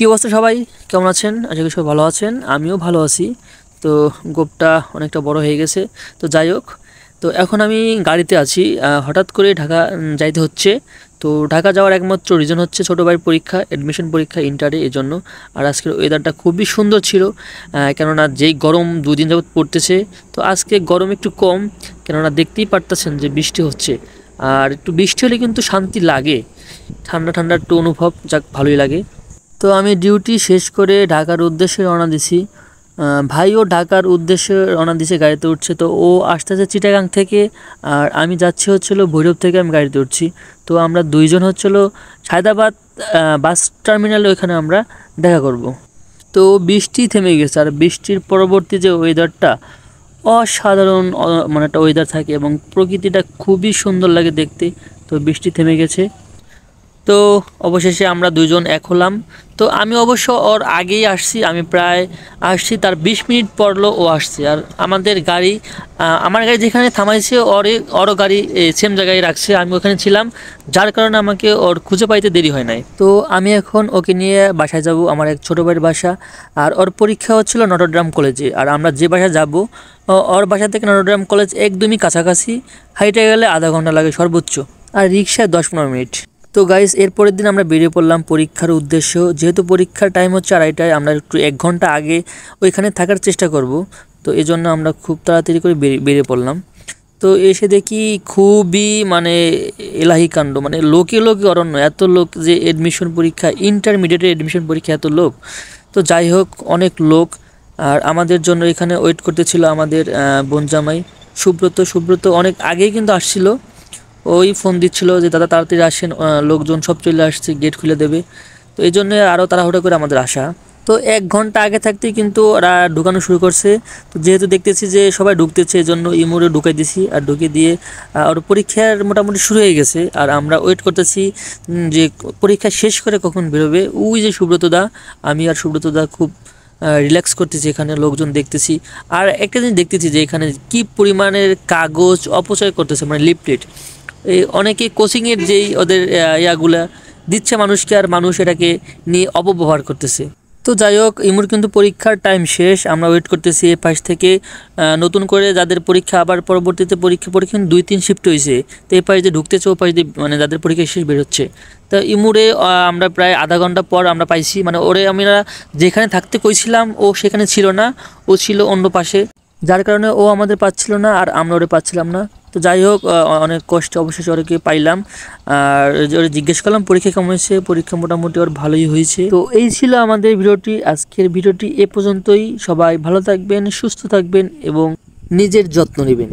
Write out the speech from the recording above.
কী অবস্থা সবাই কেমন আছেন আশা করি সবাই ভালো আছেন আমিও ভালো আছি তো গোপটা অনেকটা বড় হয়ে গেছে তো যাই হোক তো এখন আমি গাড়িতে আছি হঠাৎ করে ঢাকা যাইতে হচ্ছে তো ঢাকা যাওয়ার একমাত্র রিজন হচ্ছে ছোটো ভাইয়ের পরীক্ষা অ্যাডমিশন পরীক্ষা ইন্টারে এর জন্য আর আজকের ওয়েদারটা খুবই সুন্দর ছিল কেননা যেই গরম দুদিন যাবৎ পড়তেছে তো আজকে গরম একটু কম কেননা দেখতেই পারতেছেন যে বৃষ্টি হচ্ছে আর একটু বৃষ্টি হলে কিন্তু শান্তি লাগে ঠান্ডা ঠান্ডা একটু অনুভব যাক ভালোই লাগে তো আমি ডিউটি শেষ করে ঢাকার উদ্দেশ্যে রওনা দিছি ভাইও ঢাকার উদ্দেশ্যে রওনা দিছে গাড়িতে উঠছে তো ও আসতে আসতে চিটাগাং থেকে আর আমি যাচ্ছি হচ্ছিলো ভৈরব থেকে আমি গাড়িতে উঠছি তো আমরা দুইজন হচ্ছিলো হায়দ্রাবাদ বাস টার্মিনালে ওইখানে আমরা দেখা করব। তো বৃষ্টি থেমে গেছে আর বৃষ্টির পরবর্তী যে ওয়েদারটা অসাধারণ মানে একটা ওয়েদার থাকে এবং প্রকৃতিটা খুবই সুন্দর লাগে দেখতে তো বৃষ্টি থেমে গেছে তো অবশেষে আমরা দুজন এক হলাম তো আমি অবশ্য ওর আগেই আসছি আমি প্রায় আসছি তার ২০ মিনিট পরলো ও আসছে আর আমাদের গাড়ি আমার গাড়ি যেখানে থামাইছে ওরে ওরও গাড়ি সেম জায়গায় রাখছে আমি ওখানে ছিলাম যার কারণে আমাকে ওর খুঁজে পাইতে দেরি হয় নাই তো আমি এখন ওকে নিয়ে বাসায় যাব আমার এক ছোটো ভাইয়ের বাসা আর ওর পরীক্ষা হচ্ছিলো নটরড্রাম কলেজে আর আমরা যে বাসায় যাব ওর বাসা থেকে নটরড্রাম কলেজ একদমই কাছাকাছি হাইটে গেলে আধা ঘন্টা লাগে সর্বোচ্চ আর রিক্সায় দশ পনেরো মিনিট তো গাইস এরপরের দিন আমরা বেরিয়ে পড়লাম পরীক্ষার উদ্দেশ্য যেহেতু পরীক্ষার টাইম হচ্ছে আড়াইটায় আমরা একটু এক ঘন্টা আগে ওইখানে থাকার চেষ্টা করব তো এজন্য আমরা খুব তাড়াতাড়ি করে বেরিয়ে পড়লাম তো এসে দেখি খুবই মানে এলাহি কাণ্ড মানে লোকে লোকে অরণ্য এত লোক যে এডমিশন পরীক্ষা ইন্টারমিডিয়েটে এডমিশন পরীক্ষা এত লোক তো যাই হোক অনেক লোক আর আমাদের জন্য এখানে ওয়েট করতেছিল আমাদের বনজামাই সুব্রত সুব্রত অনেক আগেই কিন্তু আসছিল ওই ফোন দিচ্ছিল যে দাদা তাড়াতাড়ি আসেন লোকজন সব চলে আসছে গেট খুলে দেবে তো এই জন্য আরও তাড়াহুড়া করে আমাদের আসা তো এক ঘন্টা আগে থাকতেই কিন্তু ওরা ঢুকানো শুরু করছে তো যেহেতু দেখতেছি যে সবাই ঢুকতেছে এই জন্য ইমোরে ঢুকাই দিছি আর ঢুকে দিয়ে আর পরীক্ষার মোটামুটি শুরু হয়ে গেছে আর আমরা ওয়েট করতেছি যে পরীক্ষা শেষ করে কখন বেরোবে ওই যে সুব্রতদা আমি আর সুব্রতদা খুব রিল্যাক্স করতেছি এখানে লোকজন দেখতেছি আর একটা জিনিস দেখতেছি যে এখানে কি পরিমাণের কাগজ অপচয় করতেছে মানে লিপলেট অনেকে কোচিংয়ের যেই ওদের ইয়াগুলা দিচ্ছে মানুষকে আর মানুষ এটাকে নিয়ে অপব্যবহার করতেছে তো যাই হোক ইমুর কিন্তু পরীক্ষার টাইম শেষ আমরা ওয়েট করতেছি এ পাশ থেকে নতুন করে যাদের পরীক্ষা আবার পরবর্তীতে পরীক্ষা পরীক্ষা দুই তিন শিফট হয়েছে তো এ পাশ দিয়ে ঢুকতেছে ও পাশ দিয়ে মানে যাদের পরীক্ষা শেষ বেরোচ্ছে তো ইমুরে আমরা প্রায় আধা ঘন্টা পর আমরা পাইছি মানে ওরে আমরা যেখানে থাকতে কইছিলাম ও সেখানে ছিল না ও ছিল অন্য পাশে যার কারণে ও আমাদের পাচ্ছিল না আর আমরা ওরে পাচ্ছিলাম না তো যাই হোক অনেক কষ্টে অবশেষে ওরকে পাইলাম আর ওর জিজ্ঞেস করলাম পরীক্ষা কেমন হয়েছে পরীক্ষা মোটামুটি ওর ভালোই হয়েছে তো এই ছিল আমাদের ভিডিওটি আজকের ভিডিওটি এ পর্যন্তই সবাই ভালো থাকবেন সুস্থ থাকবেন এবং নিজের যত্ন নেবেন